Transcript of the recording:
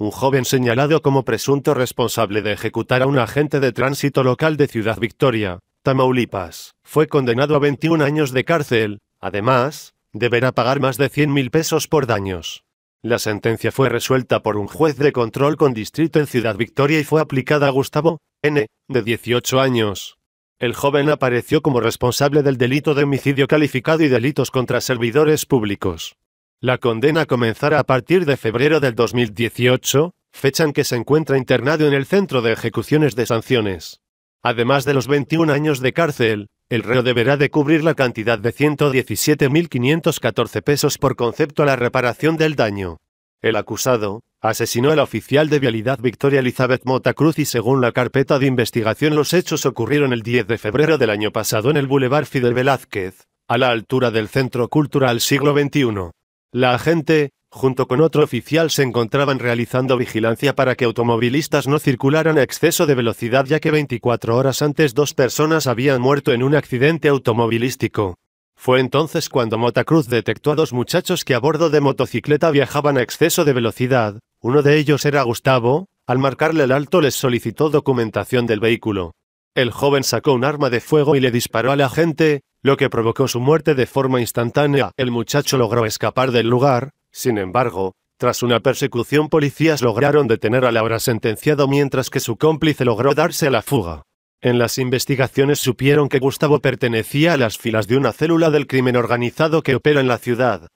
un joven señalado como presunto responsable de ejecutar a un agente de tránsito local de Ciudad Victoria, Tamaulipas, fue condenado a 21 años de cárcel. Además, deberá pagar más de 100 mil pesos por daños. La sentencia fue resuelta por un juez de control con distrito en Ciudad Victoria y fue aplicada a Gustavo, N., de 18 años. El joven apareció como responsable del delito de homicidio calificado y delitos contra servidores públicos. La condena comenzará a partir de febrero del 2018, fecha en que se encuentra internado en el Centro de Ejecuciones de Sanciones. Además de los 21 años de cárcel, el reo deberá de cubrir la cantidad de 117.514 pesos por concepto a la reparación del daño. El acusado asesinó al oficial de vialidad Victoria Elizabeth Motacruz y según la carpeta de investigación los hechos ocurrieron el 10 de febrero del año pasado en el Boulevard Fidel Velázquez, a la altura del Centro Cultural Siglo XXI. La agente, junto con otro oficial, se encontraban realizando vigilancia para que automovilistas no circularan a exceso de velocidad ya que 24 horas antes dos personas habían muerto en un accidente automovilístico. Fue entonces cuando Motacruz detectó a dos muchachos que a bordo de motocicleta viajaban a exceso de velocidad, uno de ellos era Gustavo, al marcarle el alto les solicitó documentación del vehículo. El joven sacó un arma de fuego y le disparó al agente, lo que provocó su muerte de forma instantánea. El muchacho logró escapar del lugar, sin embargo, tras una persecución policías lograron detener a Laura sentenciado mientras que su cómplice logró darse a la fuga. En las investigaciones supieron que Gustavo pertenecía a las filas de una célula del crimen organizado que opera en la ciudad,